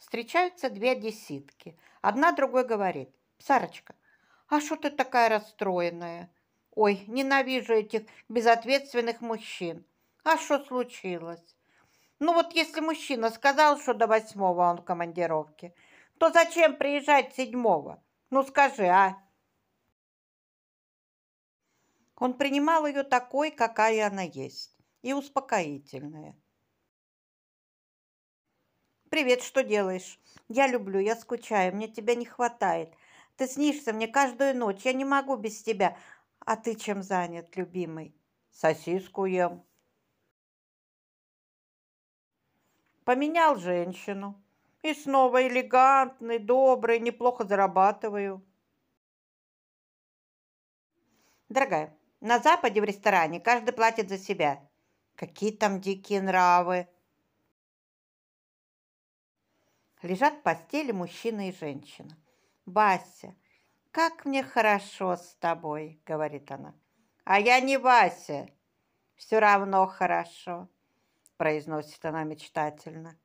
встречаются две одесситки. Одна другой говорит, «Сарочка, а что ты такая расстроенная? Ой, ненавижу этих безответственных мужчин. А что случилось?» Ну вот если мужчина сказал, что до восьмого он в командировке, то зачем приезжать седьмого? Ну скажи, а? Он принимал ее такой, какая она есть, и успокоительная. «Привет, что делаешь?» «Я люблю, я скучаю, мне тебя не хватает. Ты снишься мне каждую ночь, я не могу без тебя. А ты чем занят, любимый?» «Сосиску ем». Поменял женщину. И снова элегантный, добрый, неплохо зарабатываю. Дорогая, на Западе в ресторане каждый платит за себя. Какие там дикие нравы лежат в постели мужчина и женщина. «Бася, как мне хорошо с тобой», — говорит она. «А я не Вася, все равно хорошо», — произносит она мечтательно.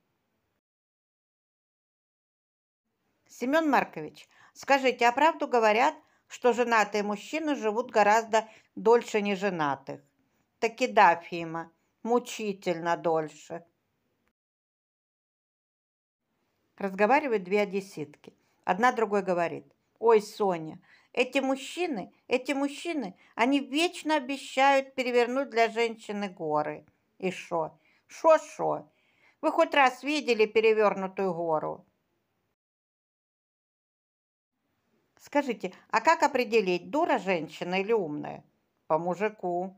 Семен Маркович, скажите, а правду говорят, что женатые мужчины живут гораздо дольше неженатых? Таки да, Фима, мучительно дольше. Разговаривают две одесситки. Одна другой говорит, ой, Соня, эти мужчины, эти мужчины, они вечно обещают перевернуть для женщины горы. И шо? Шо-шо? Вы хоть раз видели перевернутую гору? Скажите, а как определить, дура женщина или умная? По мужику.